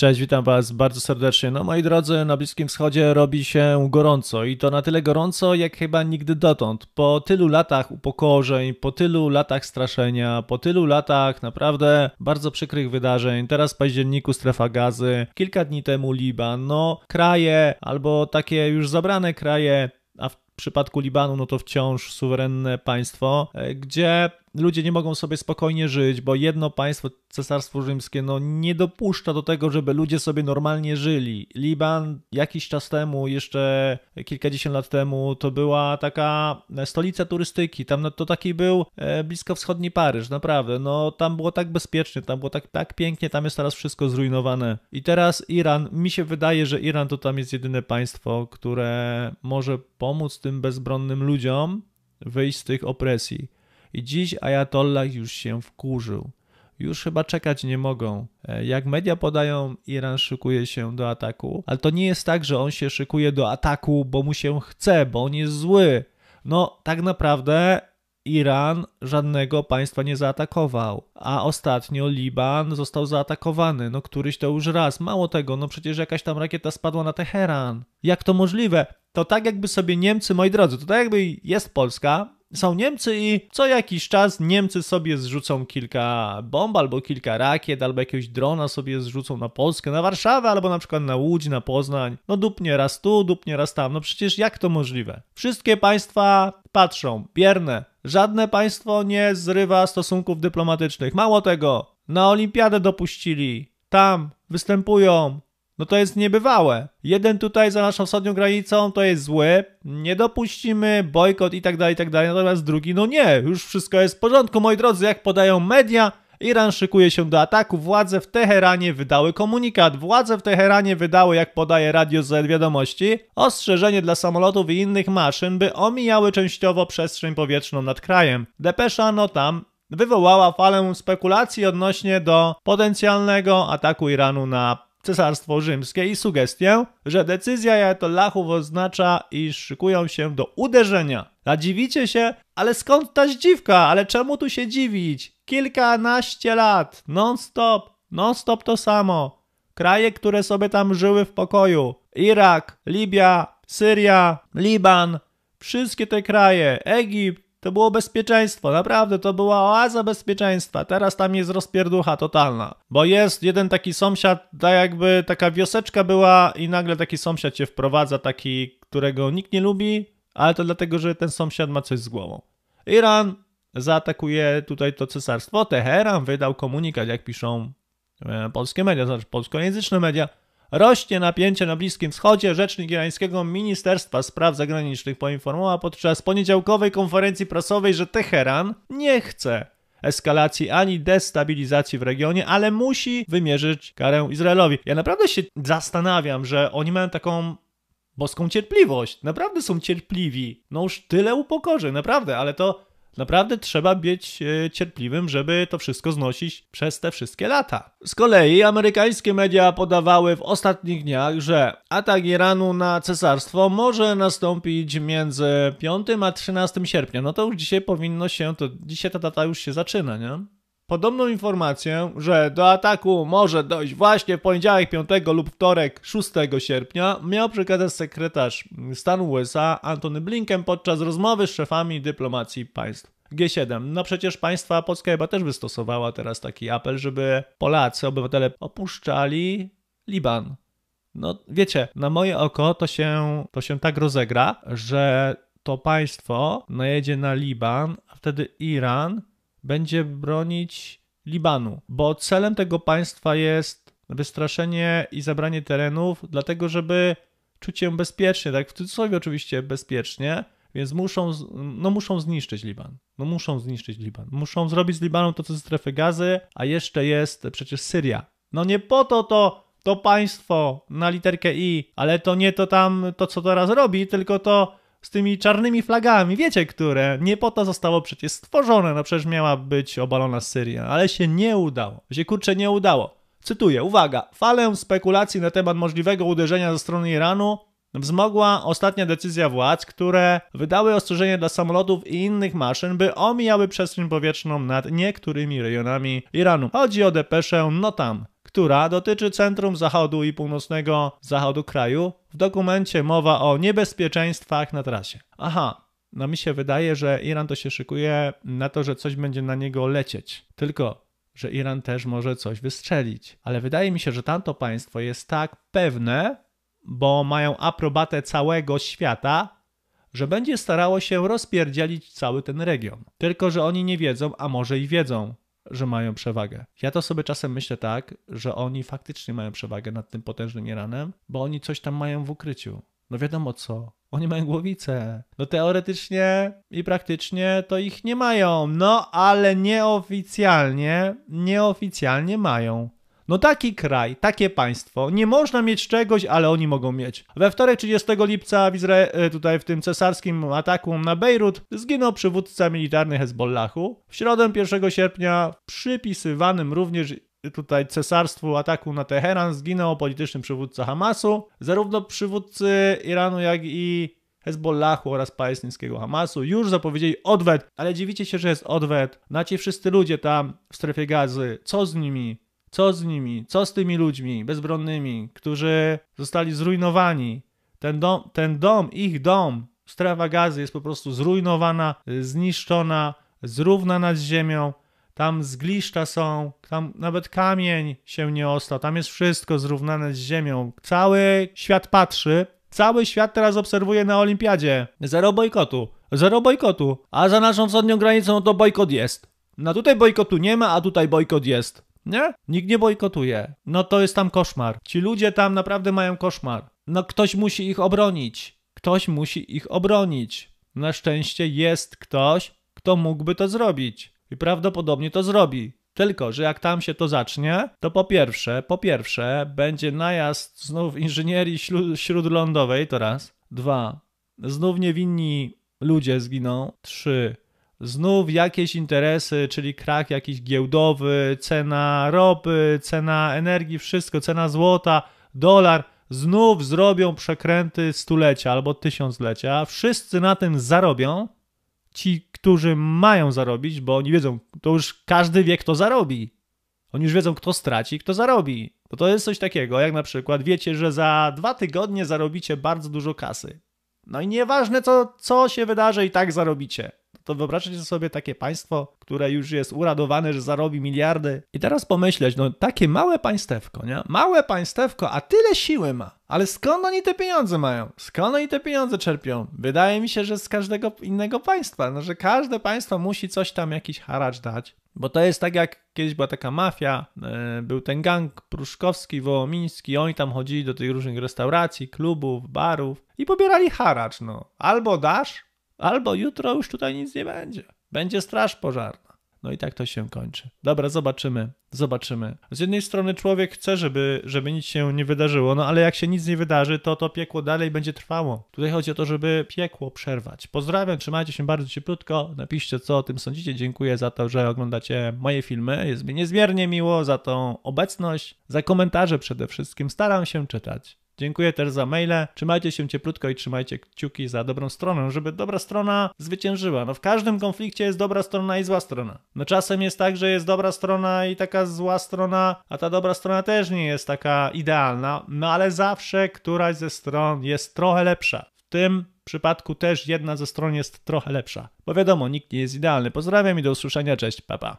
Cześć, witam Was bardzo serdecznie. No moi drodzy, na Bliskim Wschodzie robi się gorąco i to na tyle gorąco, jak chyba nigdy dotąd. Po tylu latach upokorzeń, po tylu latach straszenia, po tylu latach naprawdę bardzo przykrych wydarzeń, teraz w październiku strefa gazy, kilka dni temu Liban, no kraje albo takie już zabrane kraje, a w przypadku Libanu no to wciąż suwerenne państwo, e, gdzie ludzie nie mogą sobie spokojnie żyć, bo jedno państwo, Cesarstwo Rzymskie, no nie dopuszcza do tego, żeby ludzie sobie normalnie żyli. Liban jakiś czas temu, jeszcze kilkadziesiąt lat temu, to była taka e, stolica turystyki. Tam to taki był e, blisko wschodni Paryż, naprawdę. No tam było tak bezpiecznie, tam było tak, tak pięknie, tam jest teraz wszystko zrujnowane. I teraz Iran, mi się wydaje, że Iran to tam jest jedyne państwo, które może pomóc tym bezbronnym ludziom wyjść z tych opresji. I dziś Ayatollah już się wkurzył. Już chyba czekać nie mogą. E, jak media podają, Iran szykuje się do ataku, ale to nie jest tak, że on się szykuje do ataku, bo mu się chce, bo on jest zły. No, tak naprawdę Iran żadnego państwa nie zaatakował, a ostatnio Liban został zaatakowany, no któryś to już raz. Mało tego, no przecież jakaś tam rakieta spadła na Teheran. Jak to możliwe? To tak jakby sobie Niemcy, moi drodzy, to tak jakby jest Polska, są Niemcy i co jakiś czas Niemcy sobie zrzucą kilka bomb albo kilka rakiet, albo jakiegoś drona sobie zrzucą na Polskę, na Warszawę, albo na przykład na Łódź, na Poznań. No dupnie raz tu, dupnie raz tam. No przecież jak to możliwe? Wszystkie państwa patrzą, bierne. Żadne państwo nie zrywa stosunków dyplomatycznych. Mało tego, na olimpiadę dopuścili. Tam występują no to jest niebywałe. Jeden tutaj za naszą wschodnią granicą to jest zły, nie dopuścimy, bojkot i tak dalej, i tak dalej. Natomiast drugi, no nie, już wszystko jest w porządku. Moi drodzy, jak podają media, Iran szykuje się do ataku. Władze w Teheranie wydały komunikat. Władze w Teheranie wydały, jak podaje Radio Z wiadomości, ostrzeżenie dla samolotów i innych maszyn, by omijały częściowo przestrzeń powietrzną nad krajem. Depesza no tam wywołała falę spekulacji odnośnie do potencjalnego ataku Iranu na Cesarstwo Rzymskie i sugestię, że decyzja Ajatollahów oznacza, iż szykują się do uderzenia. Nadziwicie się? Ale skąd ta zdziwka? Ale czemu tu się dziwić? Kilkanaście lat, non-stop, non-stop to samo. Kraje, które sobie tam żyły w pokoju. Irak, Libia, Syria, Liban. Wszystkie te kraje, Egipt, to było bezpieczeństwo, naprawdę to była oaza bezpieczeństwa. Teraz tam jest rozpierducha totalna. Bo jest jeden taki sąsiad, tak jakby taka wioseczka była i nagle taki sąsiad się wprowadza, taki, którego nikt nie lubi, ale to dlatego, że ten sąsiad ma coś z głową. Iran zaatakuje tutaj to cesarstwo. Teheran wydał komunikat, jak piszą e, polskie media, znaczy polskojęzyczne media, Rośnie napięcie na Bliskim Wschodzie. Rzecznik irańskiego Ministerstwa Spraw Zagranicznych poinformował podczas poniedziałkowej konferencji prasowej, że Teheran nie chce eskalacji ani destabilizacji w regionie, ale musi wymierzyć karę Izraelowi. Ja naprawdę się zastanawiam, że oni mają taką boską cierpliwość. Naprawdę są cierpliwi. No już tyle upokorzeń, naprawdę, ale to Naprawdę trzeba być e, cierpliwym, żeby to wszystko znosić przez te wszystkie lata. Z kolei amerykańskie media podawały w ostatnich dniach, że atak Iranu na cesarstwo może nastąpić między 5 a 13 sierpnia. No to już dzisiaj powinno się, to dzisiaj ta data już się zaczyna, nie? podobną informację, że do ataku może dojść właśnie w poniedziałek 5 lub wtorek 6 sierpnia, miał przekazać sekretarz stanu USA Antony Blinken podczas rozmowy z szefami dyplomacji państw. G7. No przecież państwa Polska chyba też wystosowała teraz taki apel, żeby Polacy, obywatele opuszczali Liban. No wiecie, na moje oko to się, to się tak rozegra, że to państwo najedzie na Liban, a wtedy Iran będzie bronić Libanu, bo celem tego państwa jest wystraszenie i zabranie terenów, dlatego żeby czuć się bezpiecznie, tak w cudzysłowie oczywiście bezpiecznie, więc muszą, no muszą zniszczyć Liban. No muszą zniszczyć Liban. Muszą zrobić z Libanu to, co ze strefy gazy, a jeszcze jest przecież Syria. No nie po to to, to państwo na literkę I, ale to nie to tam, to co teraz robi, tylko to z tymi czarnymi flagami, wiecie które, nie po to zostało przecież stworzone, no przecież miała być obalona Syria, ale się nie udało, się kurczę nie udało. Cytuję, uwaga, falę spekulacji na temat możliwego uderzenia ze strony Iranu wzmogła ostatnia decyzja władz, które wydały ostrzeżenie dla samolotów i innych maszyn, by omijały przestrzeń powietrzną nad niektórymi rejonami Iranu. Chodzi o depeszę, no tam która dotyczy centrum zachodu i północnego zachodu kraju. W dokumencie mowa o niebezpieczeństwach na trasie. Aha, no mi się wydaje, że Iran to się szykuje na to, że coś będzie na niego lecieć. Tylko, że Iran też może coś wystrzelić. Ale wydaje mi się, że tamto państwo jest tak pewne, bo mają aprobatę całego świata, że będzie starało się rozpierdzielić cały ten region. Tylko, że oni nie wiedzą, a może i wiedzą, że mają przewagę. Ja to sobie czasem myślę tak, że oni faktycznie mają przewagę nad tym potężnym Iranem, bo oni coś tam mają w ukryciu. No wiadomo co, oni mają głowicę. No teoretycznie i praktycznie to ich nie mają. No ale nieoficjalnie, nieoficjalnie mają. No taki kraj, takie państwo, nie można mieć czegoś, ale oni mogą mieć. We wtorek 30 lipca w Izra- e, tutaj w tym cesarskim ataku na Bejrut zginął przywódca militarny Hezbollahu. W środę 1 sierpnia przypisywanym również tutaj cesarstwu ataku na Teheran zginął polityczny przywódca Hamasu. Zarówno przywódcy Iranu, jak i Hezbollahu oraz palestyńskiego Hamasu już zapowiedzieli odwet, ale dziwicie się, że jest odwet. Na ci wszyscy ludzie tam w strefie gazy, co z nimi? Co z nimi? Co z tymi ludźmi bezbronnymi, którzy zostali zrujnowani? Ten dom, ten dom ich dom, strefa gazy jest po prostu zrujnowana, zniszczona, zrównana z ziemią. Tam zgliszcza są, tam nawet kamień się nie ostał, tam jest wszystko zrównane z ziemią. Cały świat patrzy, cały świat teraz obserwuje na olimpiadzie. Zero bojkotu, zero bojkotu. A za naszą wschodnią granicą to bojkot jest. No tutaj bojkotu nie ma, a tutaj bojkot jest nie? Nikt nie bojkotuje. No to jest tam koszmar. Ci ludzie tam naprawdę mają koszmar. No ktoś musi ich obronić. Ktoś musi ich obronić. Na szczęście jest ktoś, kto mógłby to zrobić. I prawdopodobnie to zrobi. Tylko, że jak tam się to zacznie, to po pierwsze, po pierwsze, będzie najazd znów inżynierii śródlądowej, to raz. Dwa, znów niewinni ludzie zginą. Trzy, Znów jakieś interesy, czyli krak jakiś giełdowy, cena ropy, cena energii, wszystko, cena złota, dolar. Znów zrobią przekręty stulecia albo tysiąclecia. Wszyscy na tym zarobią. Ci, którzy mają zarobić, bo oni wiedzą, to już każdy wie, kto zarobi. Oni już wiedzą, kto straci, kto zarobi. Bo to jest coś takiego, jak na przykład wiecie, że za dwa tygodnie zarobicie bardzo dużo kasy. No i nieważne, co, co się wydarzy, i tak zarobicie to wyobraźcie sobie takie państwo, które już jest uradowane, że zarobi miliardy. I teraz pomyśleć, no takie małe państewko, nie? Małe państewko, a tyle siły ma. Ale skąd oni te pieniądze mają? Skąd oni te pieniądze czerpią? Wydaje mi się, że z każdego innego państwa, no że każde państwo musi coś tam jakiś haracz dać. Bo to jest tak jak kiedyś była taka mafia, e, był ten gang pruszkowski, wołomiński, oni tam chodzili do tych różnych restauracji, klubów, barów i pobierali haracz, no. Albo dasz, Albo jutro już tutaj nic nie będzie. Będzie straż pożarna. No i tak to się kończy. Dobra, zobaczymy, zobaczymy. Z jednej strony człowiek chce, żeby, żeby nic się nie wydarzyło, no ale jak się nic nie wydarzy, to to piekło dalej będzie trwało. Tutaj chodzi o to, żeby piekło przerwać. Pozdrawiam, trzymajcie się bardzo cieplutko, napiszcie co o tym sądzicie. Dziękuję za to, że oglądacie moje filmy. Jest mi niezmiernie miło za tą obecność, za komentarze przede wszystkim. Staram się czytać. Dziękuję też za maile. Trzymajcie się cieplutko i trzymajcie kciuki za dobrą stronę, żeby dobra strona zwyciężyła. No w każdym konflikcie jest dobra strona i zła strona. No czasem jest tak, że jest dobra strona i taka zła strona, a ta dobra strona też nie jest taka idealna, no ale zawsze któraś ze stron jest trochę lepsza. W tym przypadku też jedna ze stron jest trochę lepsza. Bo wiadomo, nikt nie jest idealny. Pozdrawiam i do usłyszenia. Cześć, papa.